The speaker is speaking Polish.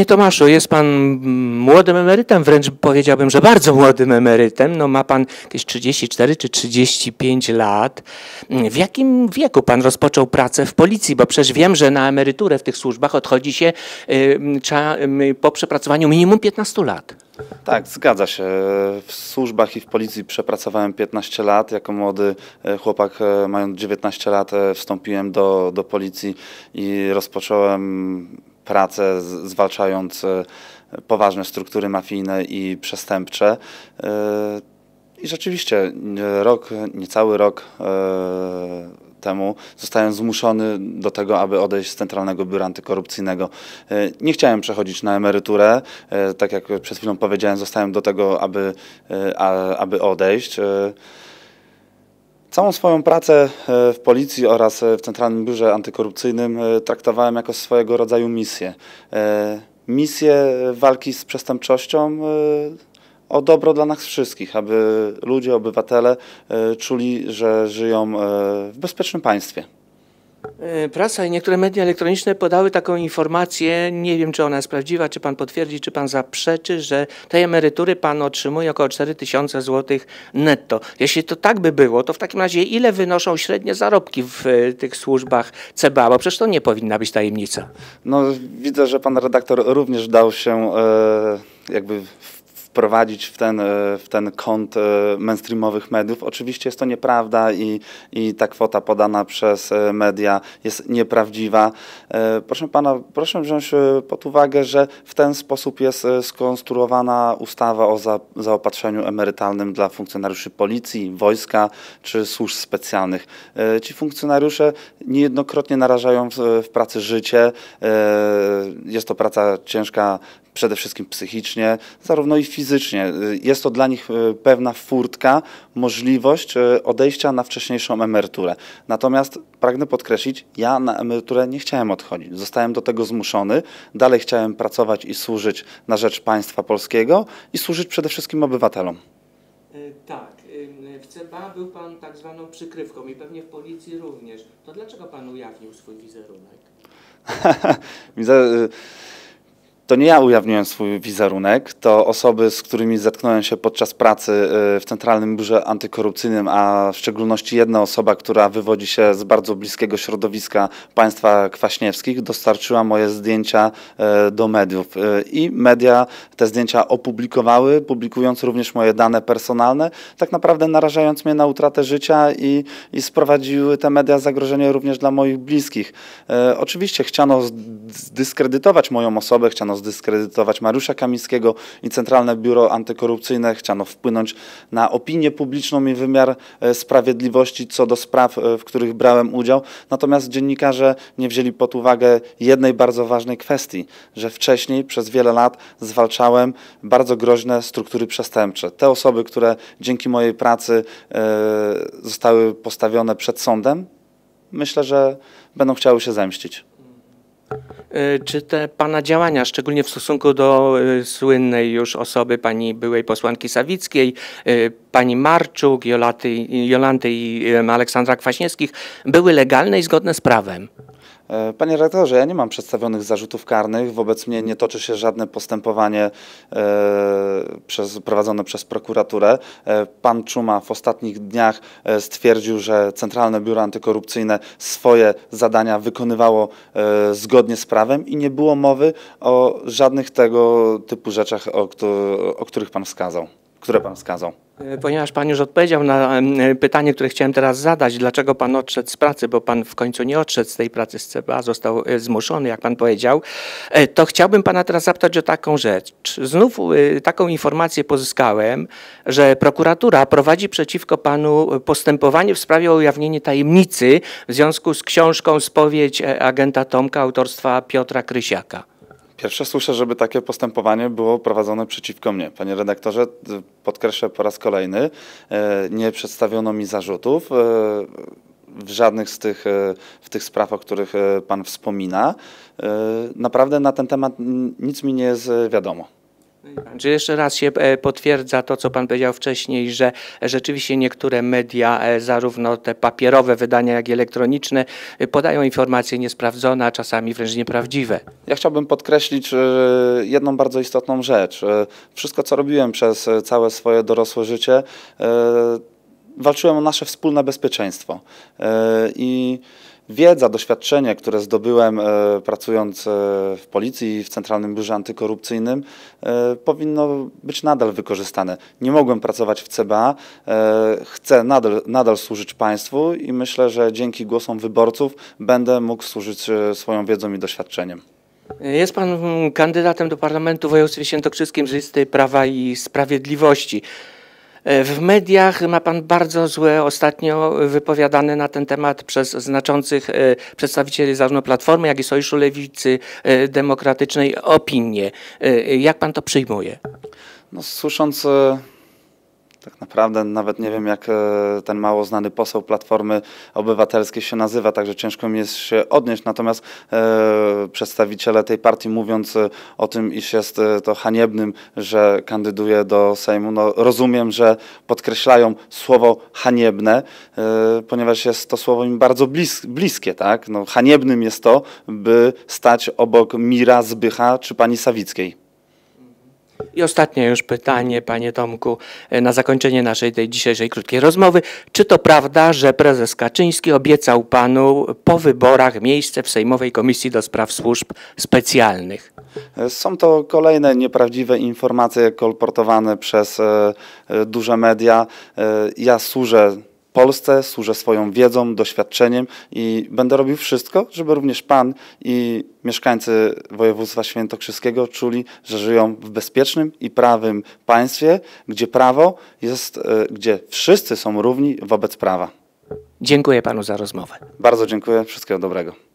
Panie Tomaszu, jest Pan młodym emerytem, wręcz powiedziałbym, że bardzo młodym emerytem. No, ma Pan jakieś 34 czy 35 lat. W jakim wieku Pan rozpoczął pracę w policji? Bo przecież wiem, że na emeryturę w tych służbach odchodzi się po przepracowaniu minimum 15 lat. Tak, zgadza się. W służbach i w policji przepracowałem 15 lat. Jako młody e, chłopak, e, mając 19 lat, e, wstąpiłem do, do policji i rozpocząłem pracę, zwalczając e, poważne struktury mafijne i przestępcze. E, I rzeczywiście e, rok, niecały rok temu zostałem zmuszony do tego, aby odejść z Centralnego Biura Antykorupcyjnego. Nie chciałem przechodzić na emeryturę. Tak jak przed chwilą powiedziałem, zostałem do tego, aby, aby odejść. Całą swoją pracę e, w policji oraz e, w Centralnym Biurze Antykorupcyjnym e, traktowałem jako swojego rodzaju misję. Misję walki z przestępczością o dobro dla nas wszystkich, aby ludzie, obywatele czuli, że żyją w bezpiecznym państwie. E, prasa i niektóre media elektroniczne podały taką informację, nie wiem czy ona jest prawdziwa, czy pan potwierdzi, czy pan zaprzeczy, że tej emerytury pan otrzymuje około 4000 zł netto. Jeśli to tak by było, to w takim razie ile wynoszą średnie zarobki w e, tych służbach CBA? Bo przecież to nie powinna być tajemnica. No widzę, że pan redaktor również dał się e, jakby wprowadzić w ten, e, w ten kąt e, mainstreamowych mediów. Oczywiście jest to nieprawda i, i ta kwota podana przez e, media jest nieprawdziwa. Proszę pana, proszę wziąć pod uwagę, że w ten sposób jest skonstruowana ustawa o za, zaopatrzeniu emerytalnym dla funkcjonariuszy policji, wojska czy służb specjalnych. Ci funkcjonariusze niejednokrotnie narażają w, w pracy życie. Jest to praca ciężka przede wszystkim psychicznie, zarówno i fizycznie fizycznie. Y, jest to dla nich y, pewna furtka, możliwość y, odejścia na wcześniejszą emeryturę. Natomiast pragnę podkreślić, ja na emeryturę nie chciałem odchodzić. Zostałem do tego zmuszony. Dalej chciałem pracować i służyć na rzecz państwa polskiego i służyć przede wszystkim obywatelom. E, tak, w CBA był Pan tak zwaną przykrywką i pewnie w policji również. To dlaczego Pan ujawnił swój wizerunek? to nie ja ujawniłem swój wizerunek, to osoby, z którymi zetknąłem się podczas pracy y, w Centralnym Biurze Antykorupcyjnym, a w szczególności jedna osoba, która wywodzi się z bardzo bliskiego środowiska państwa kwaśniewskich, dostarczyła moje zdjęcia y, do mediów. Y, I media te zdjęcia opublikowały, publikując również moje dane personalne, tak naprawdę narażając mnie na utratę życia i, i sprowadziły te media zagrożenie również dla moich bliskich. Oczywiście chciano zdyskredytować moją osobę, chciano zdyskredytować Mariusza Kamińskiego i Centralne Biuro Antykorupcyjne. Chciano wpłynąć na opinię publiczną i wymiar e, sprawiedliwości co do spraw, e, w których brałem udział. Natomiast dziennikarze nie wzięli pod uwagę jednej bardzo ważnej kwestii, że wcześniej przez wiele lat zwalczałem bardzo groźne struktury przestępcze. Te osoby, które dzięki mojej pracy e, zostały postawione przed sądem, myślę, że będą chciały się zemścić. Y, czy te pana działania, szczególnie w stosunku do y, słynnej już osoby pani byłej posłanki Sawickiej, y, pani Marczuk, Jolaty, Jolanty i Aleksandra Kwaśniewskich były legalne i zgodne z prawem. E, panie redaktorze, ja nie mam przedstawionych zarzutów karnych, wobec mnie nie toczy się żadne postępowanie e, przez, prowadzone przez prokuraturę. E, pan Czuma w ostatnich dniach stwierdził, że Centralne Biuro Antykorupcyjne swoje zadania wykonywało zgodnie z prawem i nie było mowy o żadnych tego typu rzeczach, o, o których Pan wskazał które pan wskazał? E, ponieważ pan już odpowiedział na pytanie, które chciałem teraz zadać, dlaczego pan odszedł z pracy, bo pan w końcu nie odszedł z tej pracy z CBA, został e, zmuszony, jak pan powiedział, e, to chciałbym pana teraz zapytać o taką rzecz. Znów taką informację pozyskałem, że prokuratura prowadzi przeciwko panu postępowanie w sprawie o ujawnienie tajemnicy w związku z książką Spowiedź agenta Tomka autorstwa Piotra Krysiaka. Pierwsze słyszę, żeby takie postępowanie było prowadzone przeciwko mnie. Panie redaktorze, y, podkreślę po raz kolejny, y, nie przedstawiono mi zarzutów y, w żadnych z tych, w tych spraw, o których Pan wspomina. Naprawdę na ten temat nic mi nie jest wiadomo. Czy jeszcze raz się e, potwierdza to, co Pan powiedział wcześniej, że rzeczywiście niektóre media, e, zarówno te papierowe wydania, jak i elektroniczne, e, podają informacje niesprawdzone, a czasami wręcz nieprawdziwe? Ja chciałbym podkreślić jedną bardzo istotną rzecz. Wszystko, co robiłem przez całe swoje dorosłe życie, walczyłem o nasze wspólne bezpieczeństwo. E, I wiedza, doświadczenie, które zdobyłem e, pracując e, w policji i w Centralnym Biurze Antykorupcyjnym, powinno być nadal wykorzystane. Nie mogłem pracować w CBA, chcę nadal, nadal służyć państwu i myślę, że dzięki głosom wyborców będę mógł służyć swoją wiedzą i doświadczeniem. Jest pan kandydatem do Parlamentu Województwa Świętokrzyskim z listy Prawa i Sprawiedliwości. E, w mediach ma pan bardzo złe ostatnio wypowiadane na ten temat przez znaczących e, przedstawicieli zarówno Platformy, jak i Sojuszu Lewicy e, Demokratycznej opinie. Jak pan to przyjmuje? No, słysząc tak naprawdę nawet nie wiem, jak e, ten mało znany poseł Platformy Obywatelskiej się nazywa, także ciężko mi jest się odnieść. Natomiast e, przedstawiciele tej partii mówiąc e, o tym, iż jest e, to haniebnym, że kandyduje do Sejmu, no, rozumiem, że podkreślają słowo haniebne, e, ponieważ jest to słowo im bardzo blis bliskie. Tak? No, haniebnym jest to, by stać obok Mira Zbycha czy pani Sawickiej. I ostatnie już pytanie, panie Tomku, e, na zakończenie naszej tej dzisiejszej krótkiej rozmowy. Czy to prawda, że prezes Kaczyński obiecał panu po wyborach miejsce w Sejmowej Komisji do Spraw Służb Specjalnych? E, są to kolejne nieprawdziwe informacje kolportowane przez e, duże media. Ja służę Polsce, służę swoją wiedzą, doświadczeniem i będę robił wszystko, żeby również Pan i mieszkańcy województwa świętokrzyskiego czuli, że żyją w bezpiecznym i prawym państwie, gdzie prawo jest, e, gdzie wszyscy są równi wobec prawa. Dziękuję Panu za rozmowę. Bardzo dziękuję, wszystkiego dobrego.